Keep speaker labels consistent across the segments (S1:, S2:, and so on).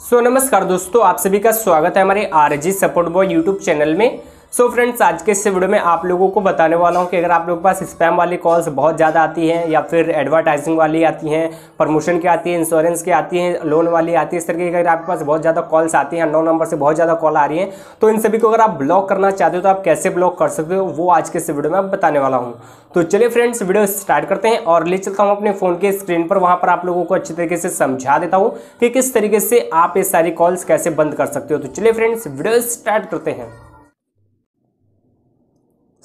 S1: सो so, नमस्कार दोस्तों आप सभी का स्वागत है हमारे RG support boy YouTube channel में सो so फ्रेंड्स आज के इस वीडियो में आप लोगों को बताने वाला हूँ कि अगर आप लोगों के पास स्पैम वाली कॉल्स बहुत ज़्यादा आती हैं या फिर एडवर्टाइजिंग वाली आती हैं प्रमोशन की आती है इंश्योरेंस की आती हैं लोन वाली आती है इस तरीके की अगर आपके पास बहुत ज़्यादा कॉल्स आती हैं नौ नंबर से बहुत ज़्यादा कॉल आ रही है तो इन सभी को अगर आप ब्लॉक करना चाहते हो तो आप कैसे ब्लॉक कर सकते हो वो आज के इस वीडियो में आप बताने वाला हूँ तो चलिए फ्रेंड्स वीडियो स्टार्ट करते हैं और ले चलता हूँ अपने फ़ोन के स्क्रीन पर वहाँ पर आप लोगों को अच्छे तरीके से समझा देता हूँ कि किस तरीके से आप ये सारी कॉल्स कैसे बंद कर सकते हो तो चलिए फ्रेंड्स वीडियो स्टार्ट करते हैं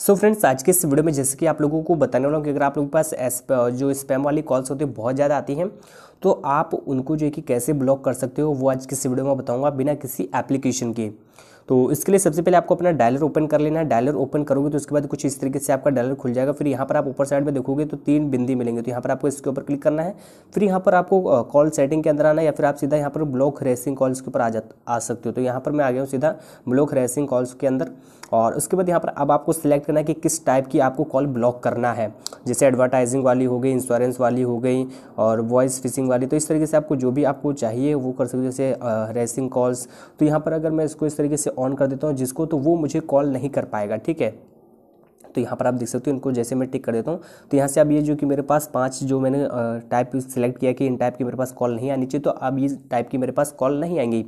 S1: सो so फ्रेंड्स आज के इस वीडियो में जैसे कि आप लोगों को बताने वाला हूँ कि अगर आप लोगों के पास जो स्पैम वाली कॉल्स होती है बहुत ज़्यादा आती हैं तो आप उनको जो है कि कैसे ब्लॉक कर सकते हो वो आज इस वीडियो में बताऊँगा बिना किसी एप्लीकेशन के तो इसके लिए सबसे पहले आपको अपना डायलर ओपन कर लेना है डायलर ओपन करोगे तो उसके बाद कुछ इस तरीके से आपका डायलर खुल जाएगा फिर यहाँ पर आप ऊपर साइड में देखोगे तो तीन बिंदी मिलेंगे तो यहाँ पर आपको इसके ऊपर क्लिक करना है फिर यहाँ पर आपको कॉल सेटिंग के अंदर आना है या फिर आप सीधा यहाँ पर ब्लॉक रेसिंग कॉल्स के ऊपर आ जा आ सकते हो तो यहाँ पर मैं आ गया हूँ सीधा ब्लॉक रेसिंग कॉल्स के अंदर और उसके बाद यहाँ पर अब आपको सिलेक्ट करना है कि किस टाइप की आपको कॉल ब्लॉक करना है जैसे एडवर्टाइजिंग वाली हो गई इंश्योरेंस वाली हो गई और वॉइस फिशिंग वाली तो इस तरीके से आपको जो भी आपको चाहिए वो कर सकते हो जैसे रेसिंग कॉल्स तो यहाँ पर अगर मैं इसको इस तरीके से ऑन कर देता हूँ जिसको तो वो मुझे कॉल नहीं कर पाएगा ठीक है तो यहाँ पर आप देख सकते हो इनको जैसे मैं टिक कर देता हूँ तो यहाँ से अब ये जो कि मेरे पास पांच जो मैंने टाइप सेलेक्ट किया कि इन टाइप की मेरे पास कॉल नहीं आनी चाहिए तो अब ये टाइप की मेरे पास कॉल नहीं आएंगी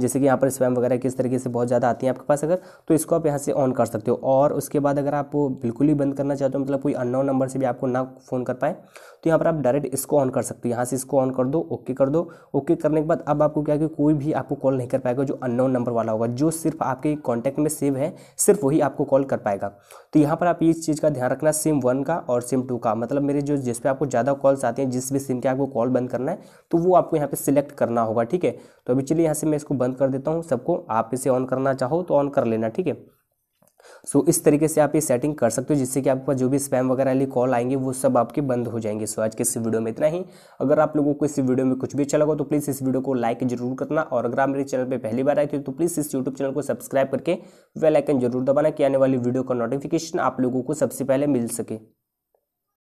S1: जैसे कि यहाँ पर स्पैम वगैरह किस तरीके से बहुत ज़्यादा आती है आपके पास अगर तो इसको आप यहाँ से ऑन कर सकते हो और उसके बाद अगर आप बिल्कुल ही बंद करना चाहते हो मतलब कोई अननोन नंबर से भी आपको ना फ़ोन कर पाए तो यहाँ पर आप डायरेक्ट इसको ऑन कर सकते हो यहाँ से इसको ऑन कर दो ओके कर दो ओके करने के बाद अब आपको क्या कि कोई भी आपको कॉल नहीं कर पाएगा जो अननोन नंबर वाला होगा जो सिर्फ आपके कॉन्टैक्ट में सेव है सिर्फ वही आपको कॉल कर पाएगा तो यहाँ पर आप इस चीज़ का ध्यान रखना सिम वन का और सिम टू का मतलब मेरे जो जिस पर आपको ज़्यादा कॉल्स आते हैं जिस भी सिम के आपको कॉल बंद करना है तो वो आपको यहाँ पर सिलेक्ट करना होगा ठीक है तो अभी चलिए यहाँ से मैं इसको बंद कर देता हूँ सबको आप इसे ऑन करना चाहो तो ऑन कर लेना ठीक है सो इस तरीके से आप ये सेटिंग कर सकते हो जिससे कि आपके पास जो भी स्पैम वगैरह वाली कॉल आएंगे वो सब आपके बंद हो जाएंगे सो आज के इस वीडियो में इतना ही अगर आप लोगों को इस वीडियो में कुछ भी अच्छा लगा तो प्लीज़ इस वीडियो को लाइक जरूर करना और अगर आप मेरे चैनल पर पहली बार आए थे तो प्लीज़ इस यूट्यूब चैनल को सब्सक्राइब करके वेलाइकन जरूर दबाना कि आने वाली वीडियो का नोटिफिकेशन आप लोगों को सबसे पहले मिल सके